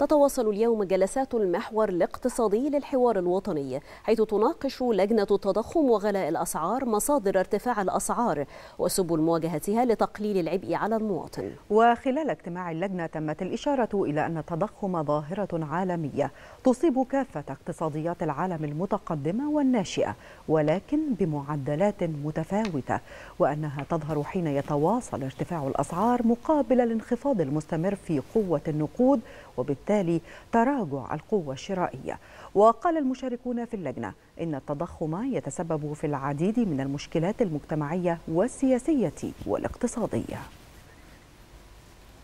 تتواصل اليوم جلسات المحور الاقتصادي للحوار الوطني حيث تناقش لجنة التضخم وغلاء الأسعار مصادر ارتفاع الأسعار وسبل مواجهتها لتقليل العبء على المواطن وخلال اجتماع اللجنة تمت الإشارة إلى أن التضخم ظاهرة عالمية تصيب كافة اقتصاديات العالم المتقدمة والناشئة ولكن بمعدلات متفاوتة وأنها تظهر حين يتواصل ارتفاع الأسعار مقابل الانخفاض المستمر في قوة النقود وبالتالي وبالتالي تراجع القوة الشرائية وقال المشاركون في اللجنة إن التضخم يتسبب في العديد من المشكلات المجتمعية والسياسية والاقتصادية